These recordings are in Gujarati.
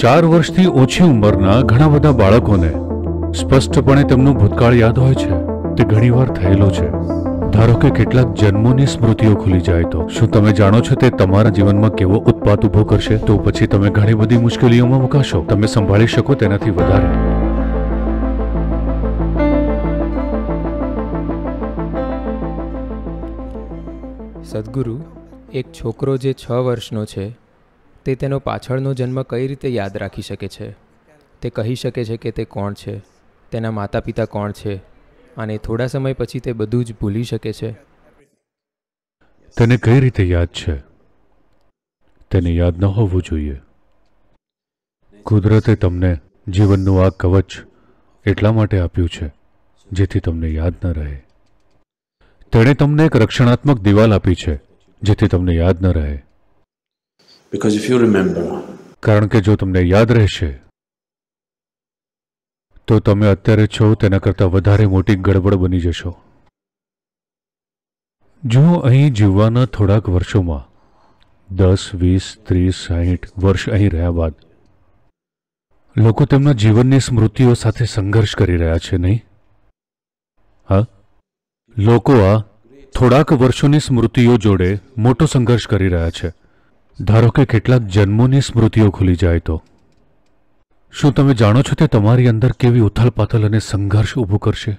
ચાર વર્ષથી ઓછી ઉંમરના ઘણા બધા બાળકોને સ્પષ્ટપણે તેમનું ભૂતકાળ યાદ હોય છે તે ઘણીવાર થયેલો છે ધારો કે કેટલાક જન્મોની સ્મૃતિઓ ખુલી જાય તો શું તમે જાણો છો તે તમારા જીવનમાં કેવો ઉત્પાદ ઊભો કરશે તો પછી તમે ઘણી બધી મુશ્કેલીઓમાં મુકાશો તમે સંભાળી શકો તેનાથી વધારે સદગુરુ એક છોકરો જે છ વર્ષનો છે તે તેનો પાછળનો જન્મ કઈ રીતે યાદ રાખી શકે છે તે કહી શકે છે કે તે કોણ છે તેના માતા પિતા કોણ છે અને થોડા સમય પછી તે બધું જ ભૂલી શકે છે તને કઈ રીતે યાદ છે તેને યાદ ન હોવું જોઈએ કુદરતે તમને જીવનનું આ કવચ એટલા માટે આપ્યું છે જેથી તમને યાદ ન રહે તેણે તમને એક રક્ષણાત્મક દિવાલ આપી છે જેથી તમને યાદ ન રહે Because if you remember, કારણ કે જો તમને યાદ રહેશે તો તમે અત્યારે છો તેના કરતાં વધારે મોટી ગડબડ બની જશો જો અહીં જીવવાના થોડાક વર્ષોમાં દસ વીસ ત્રીસ સાહીઠ વર્ષ અહીં રહ્યા બાદ લોકો તેમના જીવનની સ્મૃતિઓ સાથે સંઘર્ષ કરી રહ્યા છે નહીં હા લોકો આ થોડાક વર્ષોની સ્મૃતિઓ જોડે મોટો સંઘર્ષ કરી રહ્યા છે ધારો કે કેટલાક જન્મોની સ્મૃતિઓ ખુલી જાય તો શું તમે જાણો છો તે તમારી અંદર કેવી ઉથલપાથલ અને સંઘર્ષ ઊભો કરશે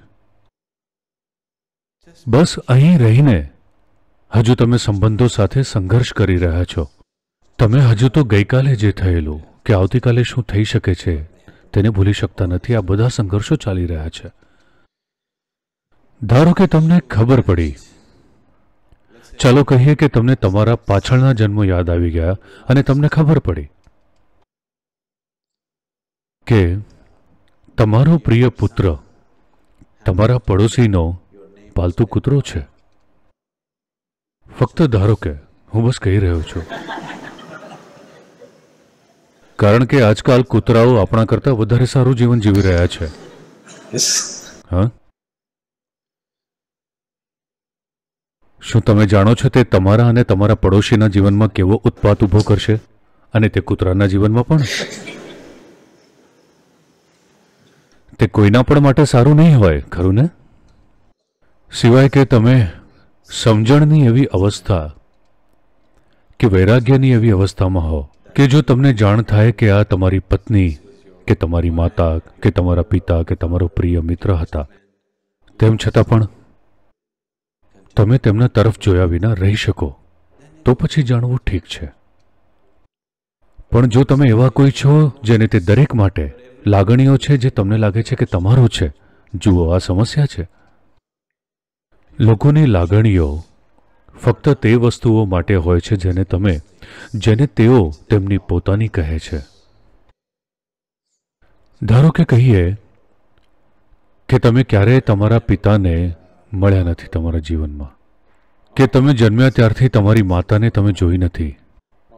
બસ અહીં રહીને હજુ તમે સંબંધો સાથે સંઘર્ષ કરી રહ્યા છો તમે હજુ તો ગઈકાલે જે થયેલું કે આવતીકાલે શું થઈ શકે છે તેને ભૂલી શકતા નથી આ બધા સંઘર્ષો ચાલી રહ્યા છે ધારો કે તમને ખબર પડી ચાલો કહીએ કે તમને તમારા પાછળના જન્મો યાદ આવી ગયા અને તમને ખબર પડી કે તમારો પ્રિય પુત્ર તમારા પડોશીનો પાલતુ કૂતરો છે ફક્ત ધારો કે હું બસ કહી રહ્યો છું કારણ કે આજકાલ કૂતરાઓ આપણા કરતાં વધારે સારું જીવન જીવી રહ્યા છે હા શું તમે જાણો છો તે તમારા અને તમારા પડોશીના જીવનમાં કેવો ઉત્પાદ ઉભો કરશે અને તે કૂતરાના જીવનમાં પણ તે કોઈના પણ માટે સારું નહીં હોય ખરું ને સિવાય કે તમે સમજણની એવી અવસ્થા કે વૈરાગ્યની એવી અવસ્થામાં હો કે જો તમને જાણ થાય કે આ તમારી પત્ની કે તમારી માતા કે તમારા પિતા કે તમારો પ્રિય મિત્ર હતા તેમ છતાં પણ તમે તેમના તરફ જોયા વિના રહી શકો તો પછી જાણવું ઠીક છે પણ જો તમે એવા કોઈ છો જેને તે દરેક માટે લાગણીઓ છે જે તમને લાગે છે કે તમારું છે જુઓ આ સમસ્યા છે લોકોની લાગણીઓ ફક્ત તે વસ્તુઓ માટે હોય છે જેને તમે જેને તેઓ તેમની પોતાની કહે છે ધારો કે કહીએ કે તમે ક્યારેય તમારા પિતાને મળ્યા નથી તમારા જીવનમાં કે તમે જન્મ્યા ત્યારથી તમારી માતાને તમે જોઈ નથી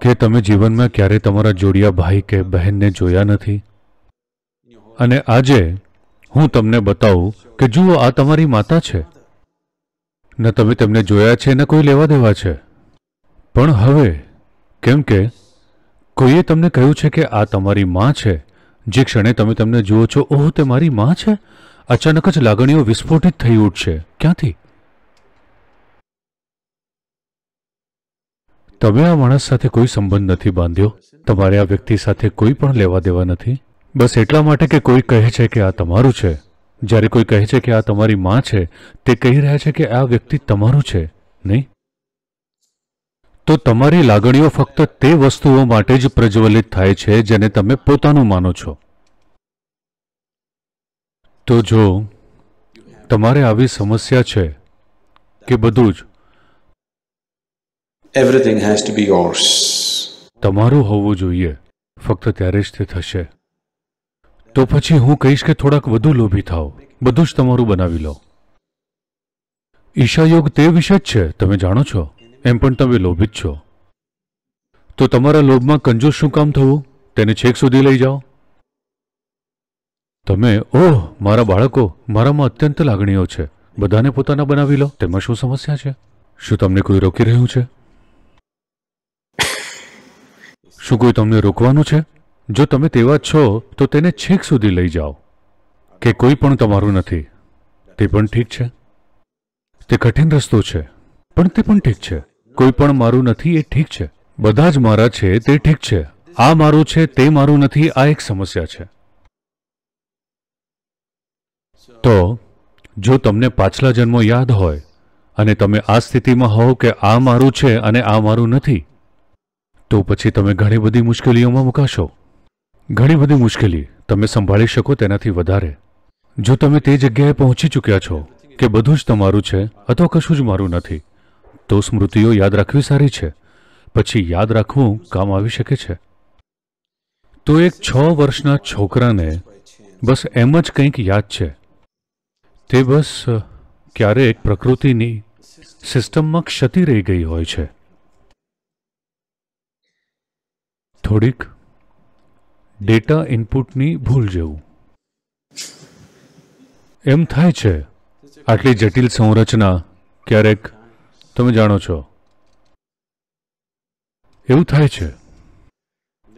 કે તમે જીવનમાં ક્યારેય તમારા જોડિયા ભાઈ કે બહેનને જોયા નથી અને આજે હું તમને બતાવું કે જુઓ આ તમારી માતા છે ન તમે તેમને જોયા છે ને કોઈ લેવા દેવા છે પણ હવે કેમ કે કોઈએ તમને કહ્યું છે કે આ તમારી માં છે જે ક્ષણે તમે તમને જુઓ છો ઓહ તે મારી માં છે અચાનક જ લાગણીઓ વિસ્ફોટિત થઈ ઉઠશે ક્યાંથી તમે આ માણસ સાથે કોઈ સંબંધ નથી બાંધ્યો તમારે આ વ્યક્તિ સાથે કોઈ પણ લેવા દેવા નથી બસ એટલા માટે કે કોઈ કહે છે કે આ તમારું છે જ્યારે કોઈ કહે છે કે આ તમારી માં છે તે કહી રહ્યા છે કે આ વ્યક્તિ તમારું છે નહીં તો તમારી લાગણીઓ ફક્ત તે વસ્તુઓ માટે જ પ્રજ્વલિત થાય છે જેને તમે પોતાનું માનો છો તો જો તમારે આવી સમસ્યા છે કે બધું જ everything has to be yours તમારું હોવું જોઈએ ફક્ત ત્યારે જ તે થશે તો પછી હું કહીશ કે થોડાક વધુ લોભી થાઓ બધું જ તમારું બનાવી લો ઈશાયોગ તે વિશે જ છે તમે જાણો છો એમ પણ તમે લોભી છો તો તમારા લોભમાં કંજો શું કામ થવું તેને છેક સુધી લઈ જાઓ તમે ઓહ મારા બાળકો મારામાં અત્યંત લાગણીઓ છે બધાને પોતાના બનાવી લો તેમાં શું સમસ્યા છે શું તમને કોઈ રોકી રહ્યું છે શું કોઈ તમને રોકવાનું છે જો તમે તેવા છો તો તેને છેક સુધી લઈ જાઓ કે કોઈ પણ તમારું નથી તે પણ ઠીક છે તે કઠિન રસ્તો છે પણ તે પણ ઠીક છે કોઈ પણ મારું નથી એ ઠીક છે બધા જ મારા છે તે ઠીક છે આ મારું છે તે મારું નથી આ એક સમસ્યા છે તો જો તમને પાછલા જન્મો યાદ હોય અને તમે આ સ્થિતિમાં હોવ કે આ મારું છે અને આ મારું નથી તો પછી તમે ઘણી બધી મુશ્કેલીઓમાં મુકાશો ઘણી બધી મુશ્કેલી તમે સંભાળી શકો તેનાથી વધારે જો તમે તે જગ્યાએ પહોંચી ચૂક્યા છો કે બધું જ તમારું છે અથવા કશું જ મારું નથી તો સ્મૃતિઓ યાદ રાખવી સારી છે પછી યાદ રાખવું કામ આવી શકે છે તો એક છ વર્ષના છોકરાને બસ એમ જ કંઈક યાદ છે તે બસ ક્યારેક પ્રકૃતિની સિસ્ટમમાં ક્ષતિ રહી ગઈ હોય છે થોડીક ડેટા ઇનપુટની ભૂલ જેવું એમ થાય છે આટલી જટિલ સંરચના ક્યારેક તમે જાણો છો એવું થાય છે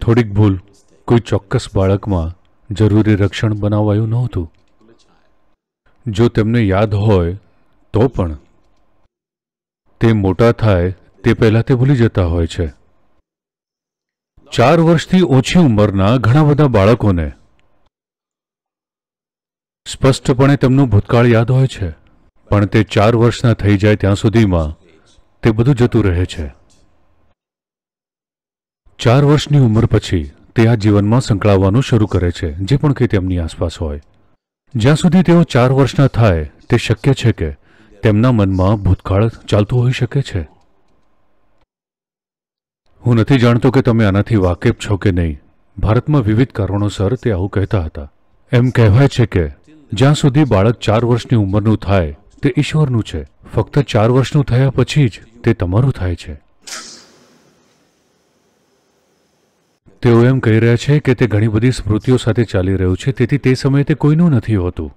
થોડીક ભૂલ કોઈ ચોક્કસ બાળકમાં જરૂરી રક્ષણ બનાવાયું નહોતું જો તેમને યાદ હોય તો પણ તે મોટા થાય તે પહેલાં તે ભૂલી જતા હોય છે ચાર વર્ષથી ઓછી ઉંમરના ઘણા બધા બાળકોને સ્પષ્ટપણે તેમનું ભૂતકાળ યાદ હોય છે પણ તે ચાર વર્ષના થઈ જાય ત્યાં સુધીમાં તે બધું જતું રહે છે ચાર વર્ષની ઉંમર પછી તે આ જીવનમાં સંકળાવવાનું શરૂ કરે છે જે પણ કે તેમની આસપાસ હોય જ્યાં સુધી તેઓ ચાર વર્ષના થાય તે શક્ય છે કે તેમના મનમાં ભૂતકાળ ચાલતું હોઈ શકે છે હું નથી જાણતો કે તમે આનાથી વાકેફ છો કે નહીં ભારતમાં વિવિધ કારણોસર તે આવું કહેતા હતા એમ કહેવાય છે કે જ્યાં સુધી બાળક ચાર વર્ષની ઉંમરનું થાય તે ઈશ્વરનું છે ફક્ત ચાર વર્ષનું થયા પછી જ તે તમારું થાય છે તેઓ એમ કહી રહ્યા છે કે તે ઘણી બધી સ્મૃતિઓ સાથે ચાલી રહ્યું છે તેથી તે સમયે તે કોઈનું નથી હોતું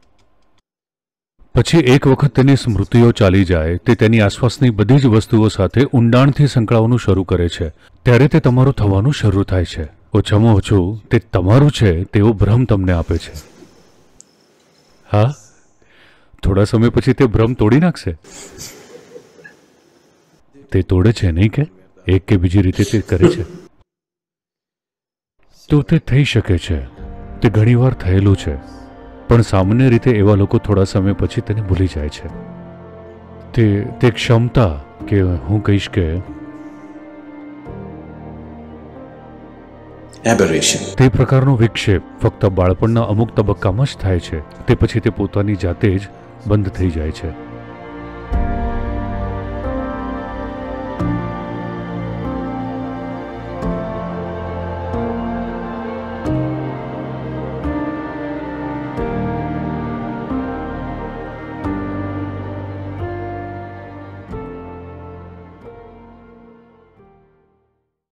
પછી એક વખત તેની સ્મૃતિઓ ચાલી જાય તે તેની આસપાસની બધી જ વસ્તુઓ સાથે ઊંડાણથી સંકળાવવાનું શરૂ કરે છે ત્યારે તે તમારું થવાનું શરૂ થાય છે ઓછામાં ઓછું તે તમારું છે તેવો ભ્રમ તમને આપે છે હા થોડા સમય પછી તે ભ્રમ તોડી નાખશે તે તોડે છે નહીં કે એક કે બીજી રીતે તે કરે છે તો તે થઈ શકે છે તે ઘણીવાર થયેલું છે પણ સામાન્ય રીતે એવા લોકો થોડા સમય પછી તેને ભૂલી જાય છે તે તે ક્ષમતા કે હું કહીશ કે એબરેશન તે પ્રકારનો વિક્ષેપ ફક્ત બાળપણના અમુક તબક્કામાં જ થાય છે તે પછી તે પોતાની જાતે જ બંધ થઈ જાય છે